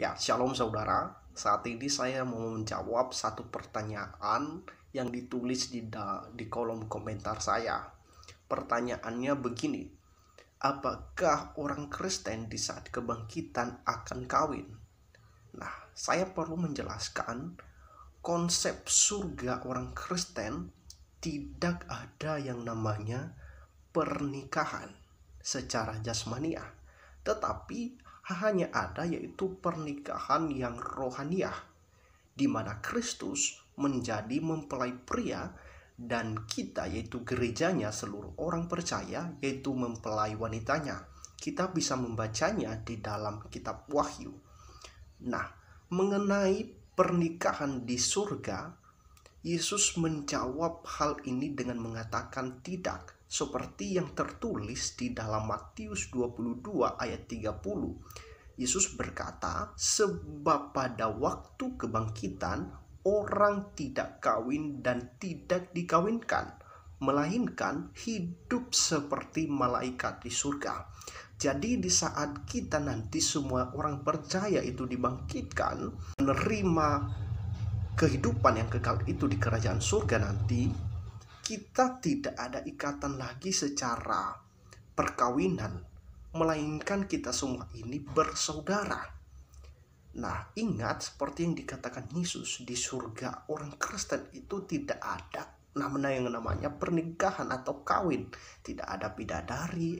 Ya, shalom saudara. Saat ini saya mau menjawab satu pertanyaan yang ditulis di da di kolom komentar saya. Pertanyaannya begini. Apakah orang Kristen di saat kebangkitan akan kawin? Nah, saya perlu menjelaskan konsep surga orang Kristen tidak ada yang namanya pernikahan secara jasmania, tetapi hanya ada yaitu pernikahan yang rohaniah, di mana Kristus menjadi mempelai pria dan kita yaitu gerejanya seluruh orang percaya yaitu mempelai wanitanya. Kita bisa membacanya di dalam kitab Wahyu. Nah, mengenai pernikahan di surga, Yesus menjawab hal ini dengan mengatakan tidak seperti yang tertulis di dalam Matius 22 ayat 30. Yesus berkata, "Sebab pada waktu kebangkitan orang tidak kawin dan tidak dikawinkan, melainkan hidup seperti malaikat di surga." Jadi di saat kita nanti semua orang percaya itu dibangkitkan, menerima kehidupan yang kekal itu di kerajaan surga nanti, kita tidak ada ikatan lagi secara perkawinan, melainkan kita semua ini bersaudara. Nah, ingat seperti yang dikatakan Yesus, di surga orang Kristen itu tidak ada namanya yang namanya pernikahan atau kawin, tidak ada bidadari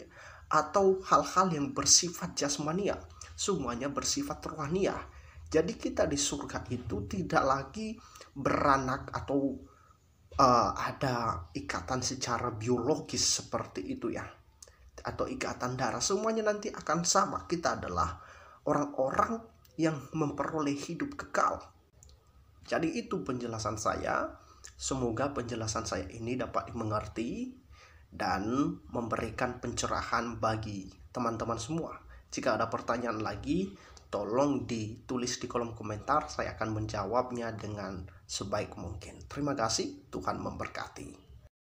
atau hal-hal yang bersifat jasmania. Semuanya bersifat rohania. Jadi kita di surga itu tidak lagi beranak atau uh, ada ikatan secara biologis seperti itu ya atau ikatan darah semuanya nanti akan sama kita adalah orang-orang yang memperoleh hidup kekal jadi itu penjelasan saya semoga penjelasan saya ini dapat dimengerti dan memberikan pencerahan bagi teman-teman semua jika ada pertanyaan lagi, tolong ditulis di kolom komentar. Saya akan menjawabnya dengan sebaik mungkin. Terima kasih, Tuhan memberkati.